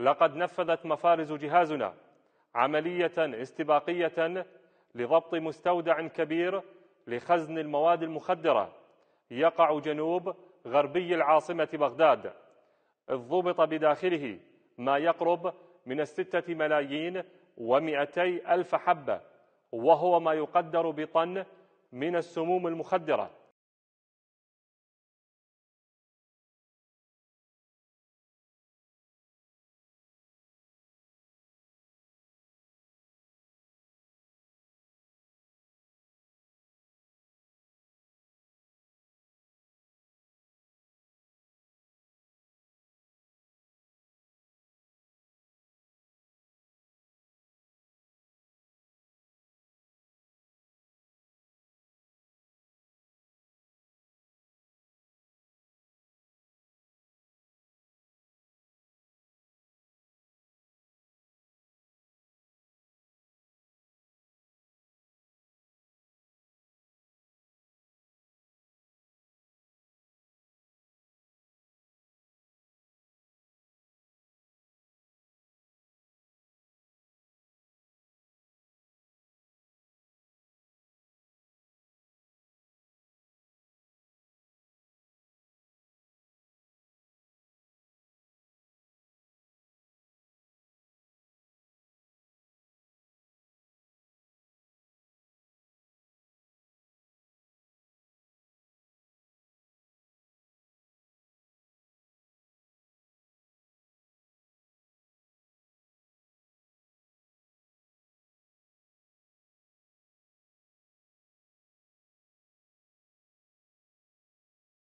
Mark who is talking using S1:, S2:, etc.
S1: لقد نفذت مفارز جهازنا عملية استباقية لضبط مستودع كبير لخزن المواد المخدرة يقع جنوب غربي العاصمة بغداد إذ ضبط بداخله ما يقرب من الستة ملايين ومئتي ألف حبة وهو ما يقدر بطن من السموم المخدرة